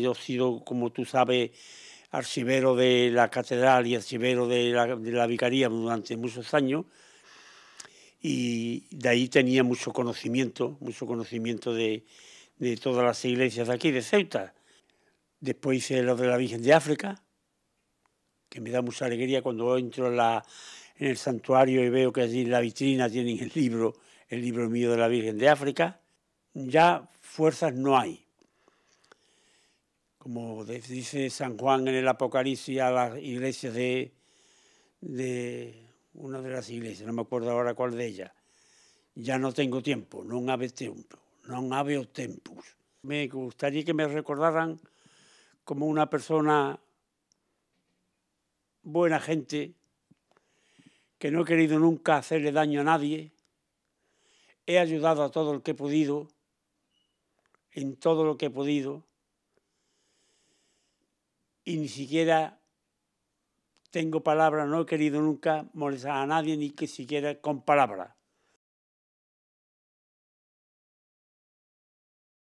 Yo he sido, como tú sabes, archivero de la catedral y archivero de la, de la vicaría durante muchos años y de ahí tenía mucho conocimiento, mucho conocimiento de, de todas las iglesias de aquí, de Ceuta. Después hice lo de la Virgen de África, que me da mucha alegría cuando entro en, en el santuario y veo que allí en la vitrina tienen el libro, el libro mío de la Virgen de África. Ya fuerzas no hay, como dice San Juan en el Apocalipsis a las iglesias de, de una de las iglesias, no me acuerdo ahora cuál de ellas. Ya no tengo tiempo, no habe tiempo, no habe tempus. Me gustaría que me recordaran como una persona buena gente, que no he querido nunca hacerle daño a nadie. He ayudado a todo el que he podido, en todo lo que he podido y ni siquiera tengo palabra, no he querido nunca molestar a nadie, ni que siquiera con palabra.